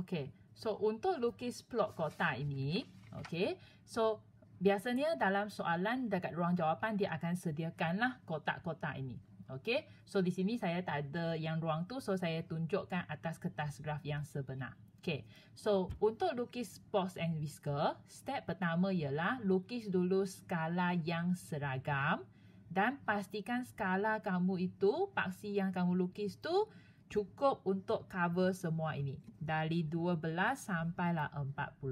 Okay, so untuk lukis plot kotak ini, okay, so biasanya dalam soalan dekat ruang jawapan dia akan sediakan lah kotak-kotak ini. Okay, so di sini saya tak ada yang ruang tu, so saya tunjukkan atas kertas graf yang sebenar. Okay, so untuk lukis post and whisker, step pertama ialah lukis dulu skala yang seragam dan pastikan skala kamu itu, paksi yang kamu lukis tu cukup untuk cover semua ini dari 12 sampailah 46.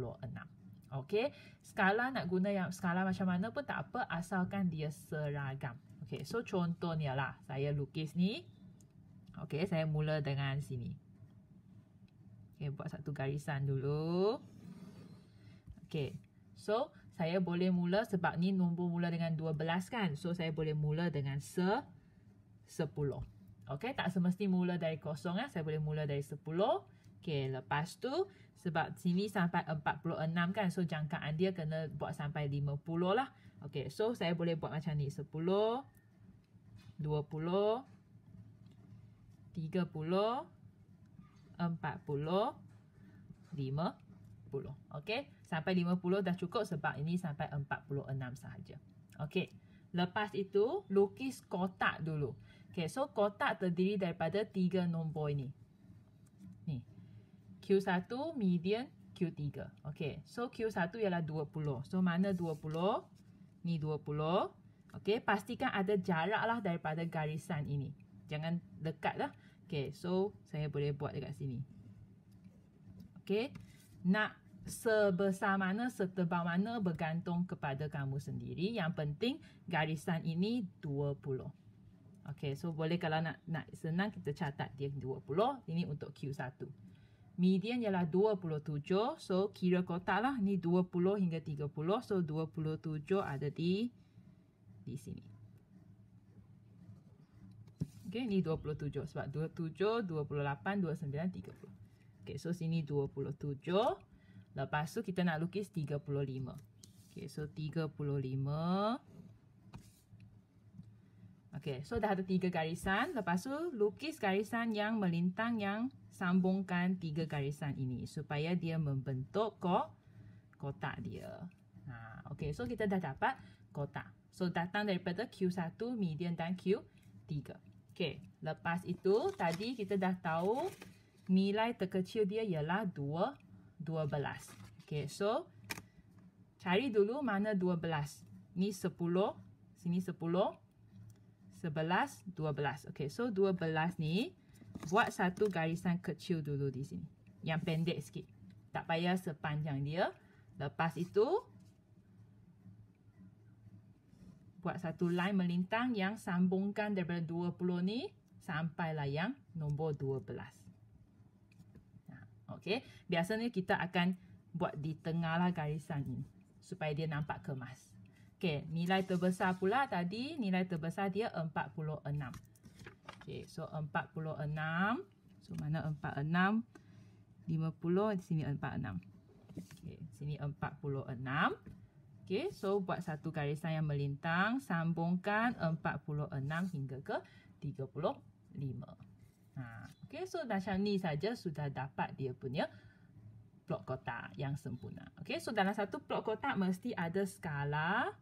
Okey, skala nak guna yang skala macam mana pun tak apa asalkan dia seragam. Okey, so contohnya lah saya lukis ni. Okey, saya mula dengan sini. Okey, buat satu garisan dulu. Okey. So, saya boleh mula sebab ni nombor mula dengan 12 kan. So, saya boleh mula dengan se 10. Okay, tak semesti mula dari kosong ya. Saya boleh mula dari 10. Okay, lepas tu sebab sini sampai 46 kan. So, jangkaan dia kena buat sampai 50 lah. Okay, so saya boleh buat macam ni. 10, 20, 30, 40, 50. Okay, sampai 50 dah cukup sebab ini sampai 46 sahaja. Okay, lepas itu lukis kotak dulu. Okay, so kotak terdiri daripada tiga nombor ini. Ni. Q1, median, Q3. Okay, so Q1 ialah 20. So, mana 20? Ni 20. Okay, pastikan ada jarak lah daripada garisan ini. Jangan dekat lah. Okay, so saya boleh buat dekat sini. Okay, nak sebesar mana, setebal mana bergantung kepada kamu sendiri. Yang penting garisan ini 20. Okay, so boleh kalau nak nak senang kita catat dia 20. Ini untuk Q1. Median ialah 27. So, kira kotak lah. Ni 20 hingga 30. So, 27 ada di di sini. Okay, ni 27. Sebab 27, 28, 29, 30. Okay, so sini 27. Lepas tu kita nak lukis 35. Okay, so 35. 35. Okay, so dah ada tiga garisan. Lepas tu, lukis garisan yang melintang yang sambungkan tiga garisan ini supaya dia membentuk kok kotak dia. Ha, okay, so kita dah dapat kotak. So, datang daripada Q1, median dan Q3. Okay, lepas itu, tadi kita dah tahu nilai terkecil dia ialah 2, 12. Okay, so, cari dulu mana 12. Ni 10, sini 10. Sebelas, dua belas, Okay, so dua belas ni buat satu garisan kecil dulu di sini. Yang pendek sikit. Tak payah sepanjang dia. Lepas itu, buat satu line melintang yang sambungkan daripada puluh ni sampai lah yang nombor dua belas, Okay, biasanya kita akan buat di tengah lah garisan ni supaya dia nampak kemas. Okay, nilai terbesar pula tadi, nilai terbesar dia 46. Okay, so 46. So, mana 46? 50, sini 46. Okay, sini 46. Okay, so buat satu garisan yang melintang, sambungkan 46 hingga ke 35. Ha, okay, so macam ni saja sudah dapat dia punya blok kotak yang sempurna. Okay, so dalam satu blok kotak mesti ada Skala.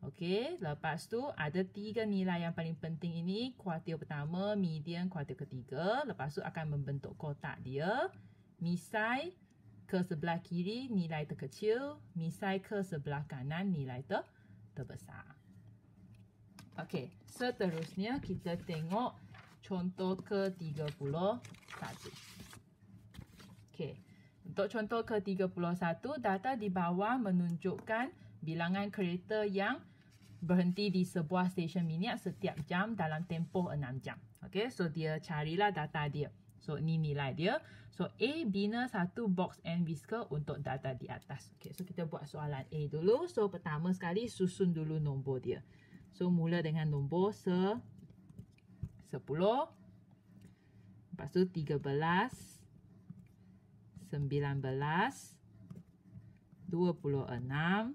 Okey, lepas tu ada tiga nilai yang paling penting ini, kuartil pertama, median, kuartil ketiga. Lepas tu akan membentuk kotak dia. Misai ke sebelah kiri nilai terkecil, misai ke sebelah kanan nilai ter terbesar. Okey, seterusnya kita tengok contoh ke 31. Okey, untuk contoh ke 31, data di bawah menunjukkan bilangan kereta yang berhenti di sebuah stesen minyak setiap jam dalam tempoh 6 jam. Okay, so dia carilah data dia. So, ni nilai dia. So, A bina satu box and whisker untuk data di atas. Okay, so kita buat soalan A dulu. So, pertama sekali susun dulu nombor dia. So, mula dengan nombor se 10. Lepas tu 13. 19. 26.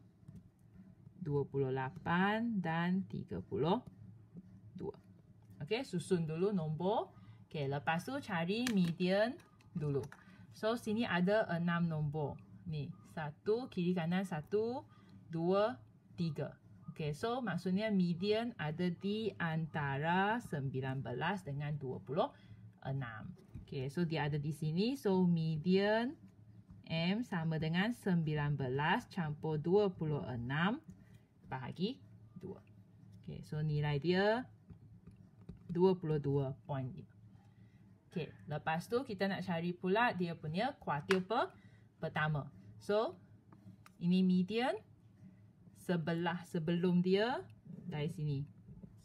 28 dan 32. Okey, susun dulu nombor. Okey, lepas tu cari median dulu. So, sini ada 6 nombor. Ni, 1, kiri kanan 1, 2, 3. Okay, so maksudnya median ada di antara 19 dengan 26. Okay, so dia ada di sini. So, median M sama dengan 19 campur 26 bahagi 2. Okay, so nilai dia 22 poin. Okay, lepas tu kita nak cari pula dia punya per pertama. So, ini median sebelah sebelum dia dari sini.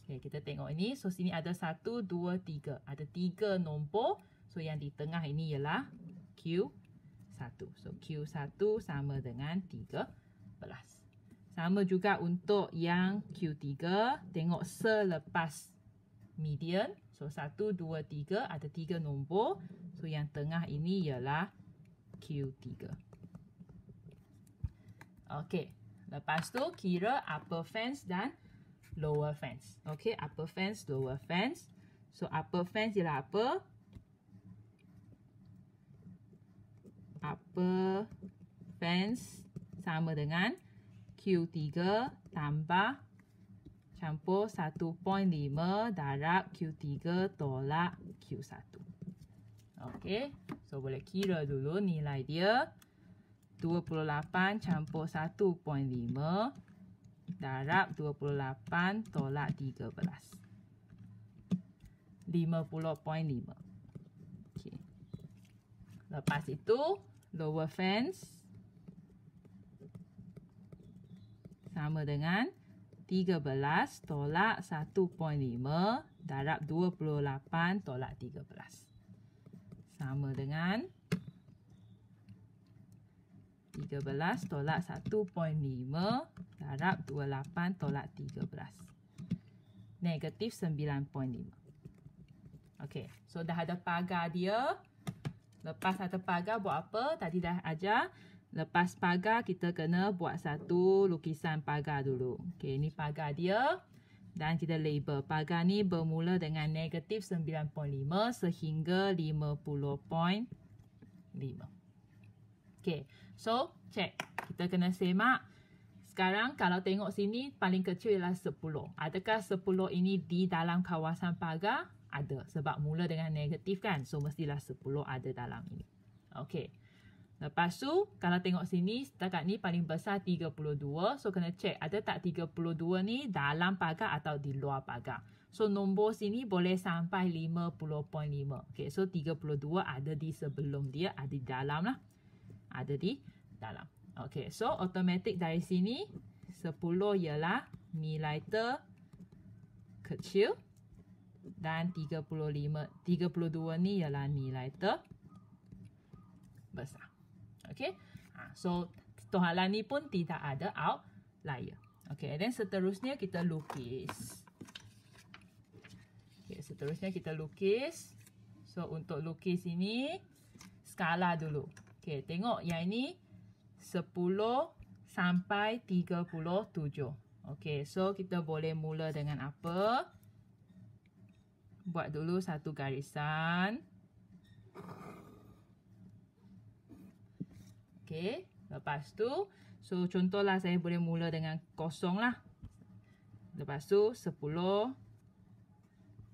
Okay, kita tengok ini. So, sini ada 1, 2, 3. Ada 3 nombor. So, yang di tengah ini ialah Q1. So, Q1 sama dengan 13. Sama juga untuk yang Q3, tengok selepas median. So, 1, 2, 3, ada 3 nombor. So, yang tengah ini ialah Q3. Okay, lepas tu kira upper fence dan lower fence. Okay, upper fence, lower fence. So, upper fence ialah apa? Upper fence sama dengan Q3 tambah campur 1.5 darab Q3 tolak Q1. Okey, so boleh kira dulu nilai dia. 28 campur 1.5 darab 28 tolak 13. 50.5. Okey. Lepas itu, lower fence sama dengan 13 tolak 1.5 darab 28 tolak 13. Sama dengan 13 tolak 1.5 darab 28 tolak 13. Negatif 9.5. Okay, so dah ada pagar dia. Lepas ada pagar buat apa? Tadi dah ajar. Lepas pagar kita kena buat satu lukisan pagar dulu. Okey, ini pagar dia. Dan kita label. Pagar ni bermula dengan negatif 9.5 sehingga 50.5. Okey, so check. Kita kena semak. Sekarang kalau tengok sini, paling kecil ialah 10. Adakah 10 ini di dalam kawasan pagar? Ada. Sebab mula dengan negatif kan? So, mestilah 10 ada dalam ini. Okey. Lepas tu, kalau tengok sini, setakat ni paling besar 32. So, kena check ada tak 32 ni dalam pagar atau di luar pagar. So, nombor sini boleh sampai 50.5. Okay, so 32 ada di sebelum dia, ada di dalam lah. Ada di dalam. Okay, so automatic dari sini, 10 ialah nilai terkecil. Dan 35, 32 ni ialah nilai terbesar. Okay? Ha, so, tohalan ini pun tidak ada outlier. Okay, then seterusnya kita lukis. Okay, seterusnya kita lukis. So, untuk lukis ini, skala dulu. Okay, tengok yang ini 10 sampai 37. Okay, so kita boleh mula dengan apa? Buat dulu satu garisan. Okay. Okey. Lepas tu, so contohlah saya boleh mula dengan kosong lah. Lepas tu, sepuluh,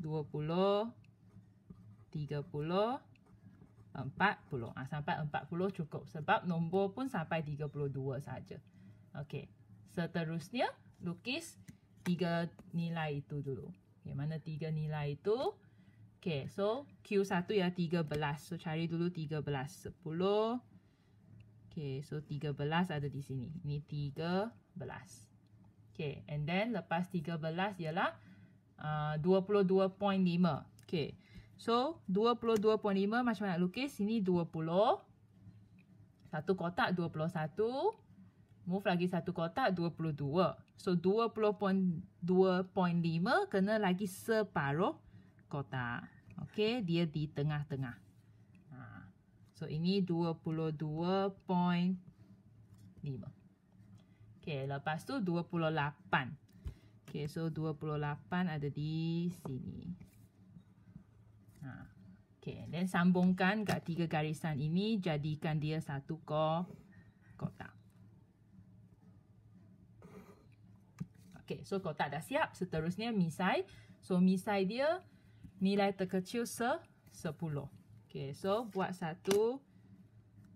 dua puluh, tiga puluh, empat puluh. Ah, sampai empat puluh cukup sebab nombor pun sampai tiga puluh dua sahaja. Okey. Seterusnya, lukis tiga nilai itu dulu. Okay, mana tiga nilai itu? Okey, so Q1 ya tiga belas. So cari dulu tiga belas, sepuluh. Okay, so 13 ada di sini. Ini 13. Okay, and then lepas 13 ialah uh, 22.5. Okay, so 22.5 macam mana nak lukis? Ini 20. Satu kotak 21. Move lagi satu kotak 22. So 20.2.5 kena lagi separuh kotak. Okay, dia di tengah-tengah. So ini 22.5. Okay, lepas tu 28. Okay, so 28 ada di sini. Ha. Okay, then sambungkan kat tiga garisan ini. Jadikan dia satu kotak. Okay, so kotak dah siap. Seterusnya misai. So misai dia nilai terkecil se sepuluh Okay, so buat satu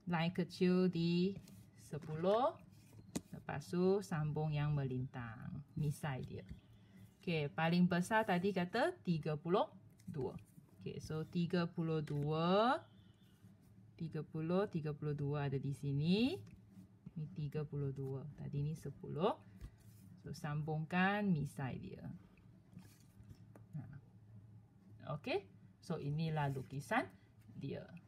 line kecil di sepuluh, Lepas tu sambung yang melintang. Misai dia. Okay, paling besar tadi kata tiga puluh dua. Okay, so tiga tiga puluh puluh dua, tiga puluh dua ada di sini. Ini dua. Tadi ni sepuluh. So, sambungkan misai dia. Ha. Okay, so inilah lukisan. the